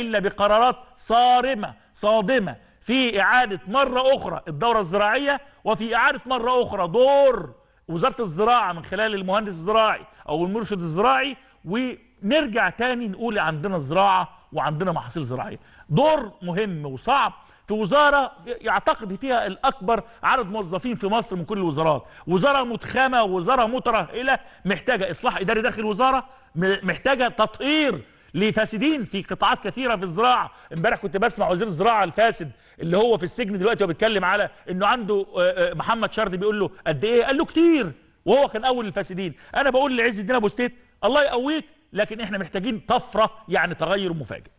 إلا بقرارات صارمة صادمة في إعادة مرة أخرى الدورة الزراعية وفي إعادة مرة أخرى دور وزارة الزراعة من خلال المهندس الزراعي أو المرشد الزراعي ونرجع تاني نقول عندنا زراعة وعندنا محاصيل زراعية دور مهم وصعب في وزارة يعتقد فيها الأكبر عدد موظفين في مصر من كل الوزارات وزارة متخامة وزارة مترهلة محتاجة إصلاح إداري داخل الوزارة محتاجة تطهير لفاسدين في قطاعات كثيره في الزراعه امبارح كنت بسمع وزير الزراعه الفاسد اللي هو في السجن دلوقتي وبيتكلم على انه عنده آه، آه، محمد شرد بيقول له قد ايه قال له كتير وهو كان اول الفاسدين انا بقول لعز الدين ابو ستيت الله يقويك لكن احنا محتاجين طفره يعني تغير مفاجئ